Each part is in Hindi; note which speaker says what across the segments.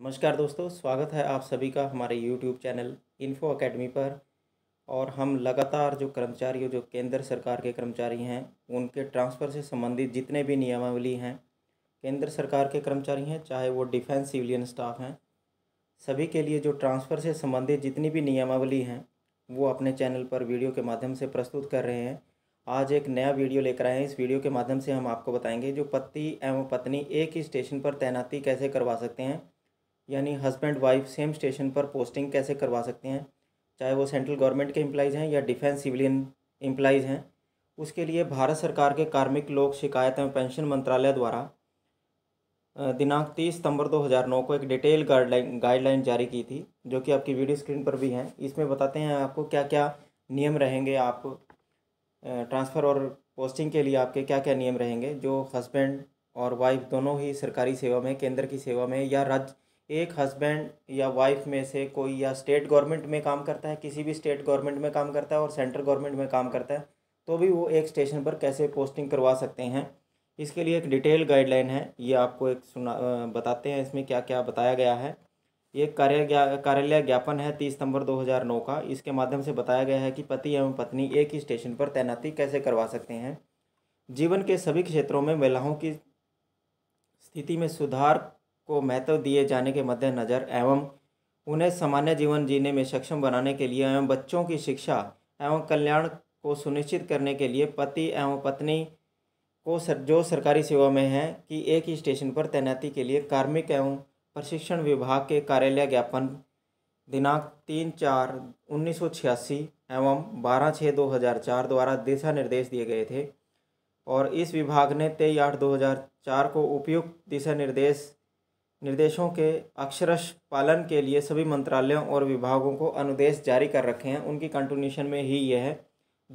Speaker 1: नमस्कार दोस्तों स्वागत है आप सभी का हमारे यूट्यूब चैनल इन्फो अकेडमी पर और हम लगातार जो कर्मचारी जो केंद्र सरकार के कर्मचारी हैं उनके ट्रांसफ़र से संबंधित जितने भी नियमावली हैं केंद्र सरकार के कर्मचारी हैं चाहे वो डिफेंस सिविलियन स्टाफ हैं सभी के लिए जो ट्रांसफ़र से संबंधित जितनी भी नियमावली हैं वो अपने चैनल पर वीडियो के माध्यम से प्रस्तुत कर रहे हैं आज एक नया वीडियो लेकर आए हैं इस वीडियो के माध्यम से हम आपको बताएंगे जो पति एवं पत्नी एक ही स्टेशन पर तैनाती कैसे करवा सकते हैं यानी हस्बैंड वाइफ सेम स्टेशन पर पोस्टिंग कैसे करवा सकते हैं चाहे वो सेंट्रल गवर्नमेंट के एम्प्लाइज़ हैं या डिफेंस सिविलियन एम्प्लाइज़ हैं उसके लिए भारत सरकार के कार्मिक लोक शिकायत एवं पेंशन मंत्रालय द्वारा दिनांक तीस सितंबर 2009 को एक डिटेल गाइडलाइन गाइडलाइन जारी की थी जो कि आपकी वीडियो स्क्रीन पर भी हैं इसमें बताते हैं आपको क्या क्या नियम रहेंगे आप ट्रांसफ़र और पोस्टिंग के लिए आपके क्या क्या नियम रहेंगे जो हस्बैंड और वाइफ दोनों ही सरकारी सेवा में केंद्र की सेवा में या राज्य एक हस्बैंड या वाइफ में से कोई या स्टेट गवर्नमेंट में काम करता है किसी भी स्टेट गवर्नमेंट में काम करता है और सेंट्रल गवर्नमेंट में काम करता है तो भी वो एक स्टेशन पर कैसे पोस्टिंग करवा सकते हैं इसके लिए एक डिटेल गाइडलाइन है ये आपको एक सुना बताते हैं इसमें क्या क्या बताया गया है ये कार्य ज्ञा कार्यालय ज्ञापन है तीस सितंबर 2009 का इसके माध्यम से बताया गया है कि पति एवं पत्नी एक ही स्टेशन पर तैनाती कैसे करवा सकते हैं जीवन के सभी क्षेत्रों में महिलाओं की स्थिति में सुधार को महत्व दिए जाने के मद्देनज़र एवं उन्हें सामान्य जीवन जीने में सक्षम बनाने के लिए एवं बच्चों की शिक्षा एवं कल्याण को सुनिश्चित करने के लिए पति एवं पत्नी को सर, जो सरकारी सेवा में है कि एक ही स्टेशन पर तैनाती के लिए कार्मिक एवं प्रशिक्षण विभाग के कार्यालय ज्ञापन दिनांक तीन चार उन्नीस सौ छियासी एवं बारह छः दो हज़ार चार द्वारा दिशा निर्देश दिए गए थे और इस विभाग ने तेईस आठ दो हज़ार चार को उपयुक्त दिशा निर्देश निर्देशों के अक्षरश पालन के लिए सभी मंत्रालयों और विभागों को अनुदेश जारी कर रखे हैं उनकी कंटिन्यूशन में ही यह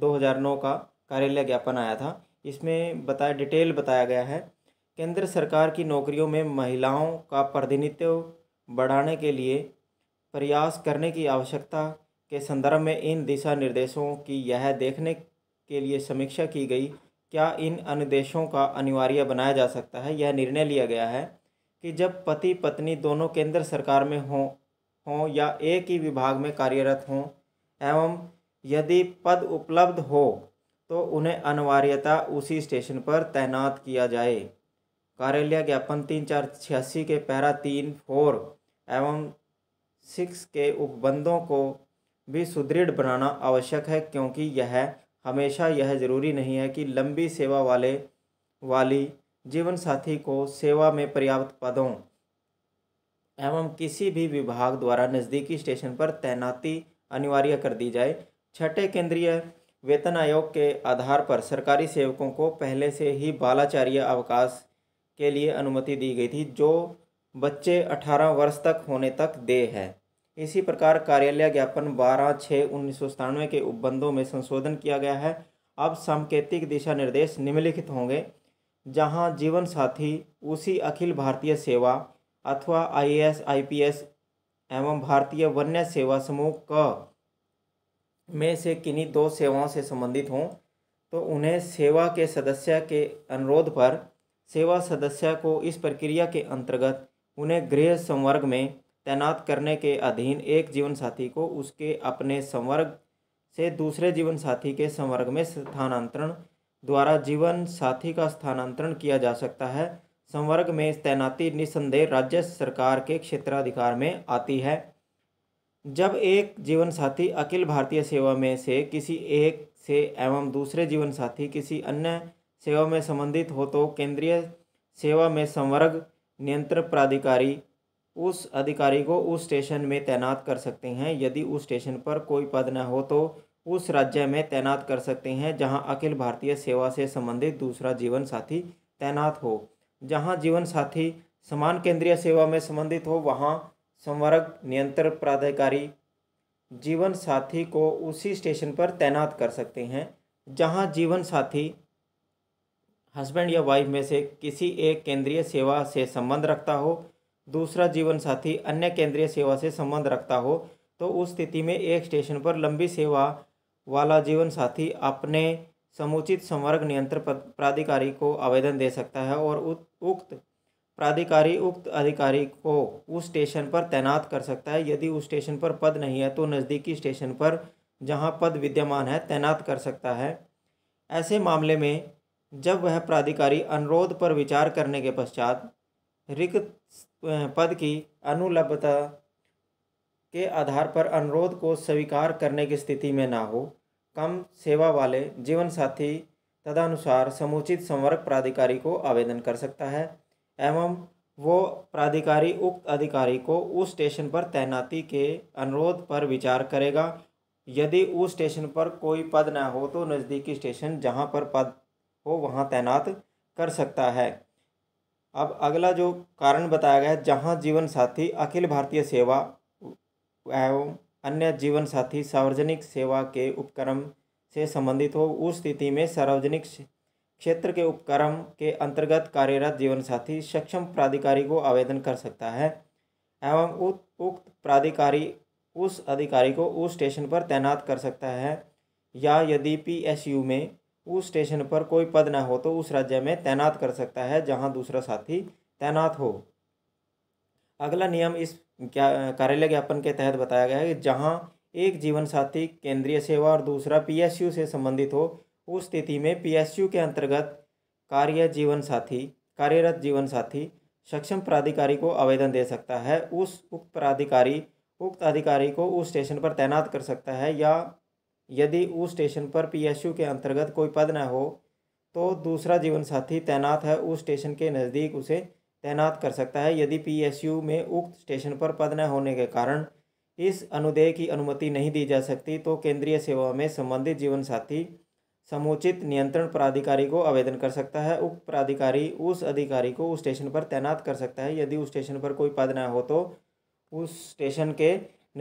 Speaker 1: 2009 का कार्यालय ज्ञापन आया था इसमें बताया डिटेल बताया गया है केंद्र सरकार की नौकरियों में महिलाओं का प्रतिनिधित्व बढ़ाने के लिए प्रयास करने की आवश्यकता के संदर्भ में इन दिशा निर्देशों की यह देखने के लिए समीक्षा की गई क्या इन अनुदेशों का अनिवार्य बनाया जा सकता है यह निर्णय लिया गया है कि जब पति पत्नी दोनों केंद्र सरकार में हों हों या एक ही विभाग में कार्यरत हों एवं यदि पद उपलब्ध हो तो उन्हें अनिवार्यता उसी स्टेशन पर तैनात किया जाए कार्यालय ज्ञापन तीन चार छियासी के पैरा तीन फोर एवं सिक्स के उपबंधों को भी सुदृढ़ बनाना आवश्यक है क्योंकि यह हमेशा यह जरूरी नहीं है कि लंबी सेवा वाले वाली जीवन साथी को सेवा में पर्याप्त पदों एवं किसी भी विभाग द्वारा नज़दीकी स्टेशन पर तैनाती अनिवार्य कर दी जाए छठे केंद्रीय वेतन आयोग के आधार पर सरकारी सेवकों को पहले से ही बालाचार्य अवकाश के लिए अनुमति दी गई थी जो बच्चे 18 वर्ष तक होने तक दे है इसी प्रकार कार्यालय ज्ञापन बारह छः उन्नीस सौ सतानवे के उपबंधों में संशोधन किया गया है अब सांकेतिक दिशा निर्देश निम्नलिखित होंगे जहां जीवन साथी उसी अखिल भारतीय सेवा अथवा आईएएस आईपीएस एवं भारतीय वन्य सेवा समूह क में से किन्हीं दो सेवाओं से संबंधित हों तो उन्हें सेवा के सदस्य के अनुरोध पर सेवा सदस्य को इस प्रक्रिया के अंतर्गत उन्हें गृह संवर्ग में तैनात करने के अधीन एक जीवन साथी को उसके अपने संवर्ग से दूसरे जीवन साथी के संवर्ग में स्थानांतरण द्वारा जीवन साथी का स्थानांतरण किया जा सकता है संवर्ग में तैनाती निसंदेह राज्य सरकार के क्षेत्राधिकार में आती है जब एक जीवन साथी अखिल भारतीय सेवा में से किसी एक से एवं दूसरे जीवन साथी किसी अन्य सेवा में संबंधित हो तो केंद्रीय सेवा में संवर्ग नियंत्रण प्राधिकारी उस अधिकारी को उस स्टेशन में तैनात कर सकते हैं यदि उस स्टेशन पर कोई पद न हो तो उस राज्य में तैनात कर सकते हैं जहां अखिल भारतीय सेवा से संबंधित दूसरा जीवन साथी तैनात हो जहां जीवन साथी समान केंद्रीय सेवा में संबंधित हो वहां संवर्ग नियंत्रण प्राधिकारी जीवन साथी को उसी स्टेशन पर तैनात कर सकते हैं जहां जीवन साथी हस्बैंड या वाइफ में से किसी एक केंद्रीय सेवा से संबंध रखता हो दूसरा जीवन साथी अन्य केंद्रीय सेवा से संबंध रखता हो तो उस स्थिति में एक स्टेशन पर लंबी सेवा वाला जीवन साथी अपने समुचित संवर्ग नियंत्रण प्राधिकारी को आवेदन दे सकता है और उक्त प्राधिकारी उक्त अधिकारी को उस स्टेशन पर तैनात कर सकता है यदि उस स्टेशन पर पद नहीं है तो नज़दीकी स्टेशन पर जहां पद विद्यमान है तैनात कर सकता है ऐसे मामले में जब वह प्राधिकारी अनुरोध पर विचार करने के पश्चात रिक्त पद की अनुलब्धता के आधार पर अनुरोध को स्वीकार करने की स्थिति में ना हो कम सेवा वाले जीवन साथी तदनुसार समुचित संवर्ग प्राधिकारी को आवेदन कर सकता है एवं वो प्राधिकारी उक्त अधिकारी को उस स्टेशन पर तैनाती के अनुरोध पर विचार करेगा यदि उस स्टेशन पर कोई पद न हो तो नज़दीकी स्टेशन जहाँ पर पद हो वहाँ तैनात कर सकता है अब अगला जो कारण बताया गया है जहाँ जीवन साथी अखिल भारतीय सेवा एवं अन्य जीवन साथी सार्वजनिक सेवा के उपक्रम से संबंधित हो उस स्थिति में सार्वजनिक क्षेत्र के उपक्रम के अंतर्गत कार्यरत जीवन साथी सक्षम प्राधिकारी को आवेदन कर सकता है एवं उक्त प्राधिकारी उस अधिकारी को उस स्टेशन पर तैनात कर सकता है या यदि पीएसयू में उस स्टेशन पर कोई पद न हो तो उस राज्य में तैनात कर सकता है जहां दूसरा साथी तैनात हो अगला नियम इस क्या कार्यालय ज्ञापन के तहत बताया गया है कि जहाँ एक जीवन साथी केंद्रीय सेवा और दूसरा पीएसयू से संबंधित हो उस स्थिति में पीएसयू के अंतर्गत कार्य जीवन साथी कार्यरत जीवन साथी सक्षम प्राधिकारी को आवेदन दे सकता है उस उक्त प्राधिकारी उक्त अधिकारी को उस स्टेशन पर तैनात कर सकता है या यदि उस स्टेशन पर पीएसयू के अंतर्गत कोई पद न हो तो दूसरा जीवन साथी तैनात है उस स्टेशन के नज़दीक उसे तैनात कर सकता है यदि पीएसयू में उक्त स्टेशन पर पद न होने के कारण इस अनुदेय की अनुमति नहीं दी जा सकती तो केंद्रीय सेवा में संबंधित जीवनसाथी समुचित नियंत्रण प्राधिकारी को आवेदन कर सकता है उक्त प्राधिकारी उस अधिकारी को उस स्टेशन पर तैनात कर सकता है यदि उस स्टेशन पर कोई पद न हो तो उस स्टेशन के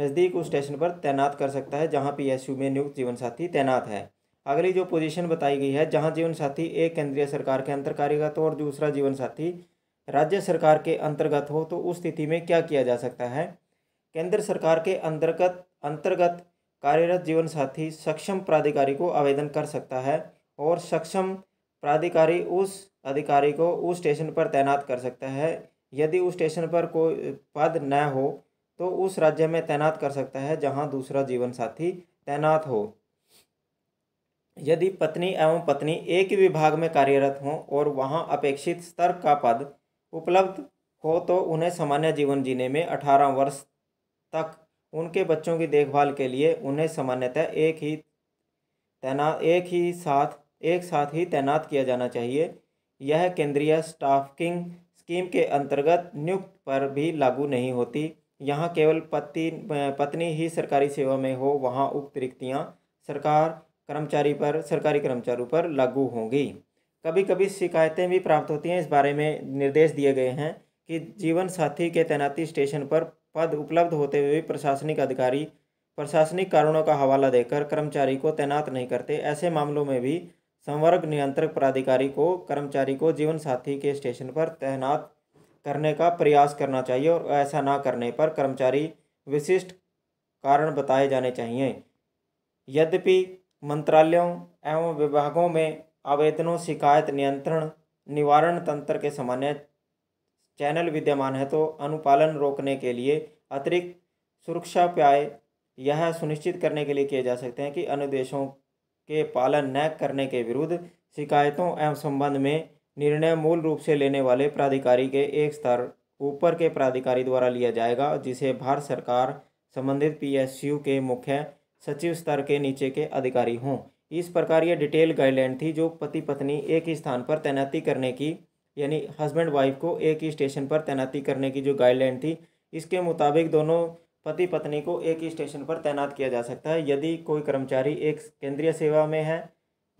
Speaker 1: नज़दीक उस स्टेशन पर तैनात कर सकता है जहां पीएसयू में नियुक्त जीवनसाथी तैनात है अगली जो पोजीशन बताई गई है जहां जीवनसाथी एक केंद्रीय सरकार के अंतर कार्यगत तो और दूसरा जीवनसाथी राज्य सरकार के अंतर्गत हो तो उस स्थिति में क्या किया जा सकता है केंद्र सरकार के अंतर्गत अंतर्गत कार्यरत जीवन साथी सक्षम प्राधिकारी को आवेदन कर सकता है और सक्षम प्राधिकारी उस अधिकारी को उस स्टेशन पर तैनात कर सकता है यदि उस स्टेशन पर कोई पद न हो तो उस राज्य में तैनात कर सकता है जहां दूसरा जीवन साथी तैनात हो यदि पत्नी एवं पत्नी एक ही विभाग में कार्यरत हों और वहां अपेक्षित स्तर का पद उपलब्ध हो तो उन्हें सामान्य जीवन जीने में अठारह वर्ष तक उनके बच्चों की देखभाल के लिए उन्हें सामान्यतः एक ही तैनात एक ही साथ एक साथ ही तैनात किया जाना चाहिए यह केंद्रीय स्टाफकिंग स्कीम के अंतर्गत नियुक्त पर भी लागू नहीं होती यहाँ केवल पति पत्नी ही सरकारी सेवा में हो वहाँ उक्त रिक्तियाँ सरकार कर्मचारी पर सरकारी कर्मचारियों पर लागू होंगी कभी कभी शिकायतें भी प्राप्त होती हैं इस बारे में निर्देश दिए गए हैं कि जीवन साथी के तैनाती स्टेशन पर पद उपलब्ध होते हुए भी प्रशासनिक अधिकारी प्रशासनिक कारणों का हवाला देकर कर्मचारी को तैनात नहीं करते ऐसे मामलों में भी संवर्ग नियंत्रक प्राधिकारी को कर्मचारी को जीवन साथी के स्टेशन पर तैनात करने का प्रयास करना चाहिए और ऐसा ना करने पर कर्मचारी विशिष्ट कारण बताए जाने चाहिए यद्यपि मंत्रालयों एवं विभागों में आवेदनों शिकायत नियंत्रण निवारण तंत्र के सामान्य चैनल विद्यमान है तो अनुपालन रोकने के लिए अतिरिक्त सुरक्षा उपाय यह सुनिश्चित करने के लिए किए जा सकते हैं कि अनुदेशों के पालन न करने के विरुद्ध शिकायतों एवं संबंध में निर्णय मूल रूप से लेने वाले प्राधिकारी के एक स्तर ऊपर के प्राधिकारी द्वारा लिया जाएगा जिसे भारत सरकार संबंधित पीएसयू के मुख्य सचिव स्तर के नीचे के अधिकारी हों इस प्रकार ये डिटेल गाइडलाइन थी जो पति पत्नी एक ही स्थान पर तैनाती करने की यानी हस्बैंड वाइफ को एक ही स्टेशन पर तैनाती करने की जो गाइडलाइन थी इसके मुताबिक दोनों पति पत्नी को एक ही स्टेशन पर तैनात किया जा सकता है यदि कोई कर्मचारी एक केंद्रीय सेवा में है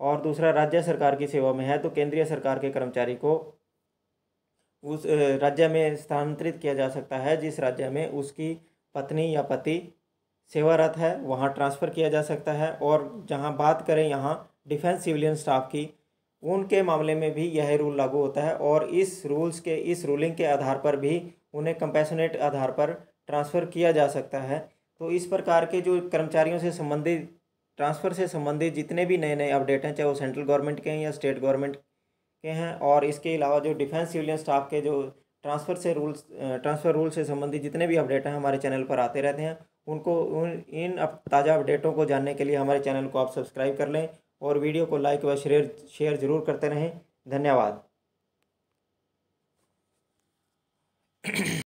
Speaker 1: और दूसरा राज्य सरकार की सेवा में है तो केंद्रीय सरकार के कर्मचारी को उस राज्य में स्थानांतरित किया जा सकता है जिस राज्य में उसकी पत्नी या पति सेवारत है वहाँ ट्रांसफ़र किया जा सकता है और जहाँ बात करें यहाँ डिफेंस सिविलियन स्टाफ की उनके मामले में भी यह रूल लागू होता है और इस रूल्स के इस रूलिंग के आधार पर भी उन्हें कंपेसनेट आधार पर ट्रांसफ़र किया जा सकता है तो इस प्रकार के जो कर्मचारियों से संबंधित ट्रांसफ़र से संबंधित जितने भी नए नए अपडेट हैं चाहे वो सेंट्रल गवर्नमेंट के हैं या स्टेट गवर्नमेंट के हैं और इसके अलावा जो डिफेंस सिविलियन स्टाफ के जो ट्रांसफ़र से रूल्स ट्रांसफ़र रूल से संबंधित जितने भी अपडेट हैं हमारे चैनल पर आते रहते हैं उनको उन इन अप, ताज़ा अपडेटों को जानने के लिए हमारे चैनल को आप सब्सक्राइब कर लें और वीडियो को लाइक व शेयर शेयर ज़रूर करते रहें धन्यवाद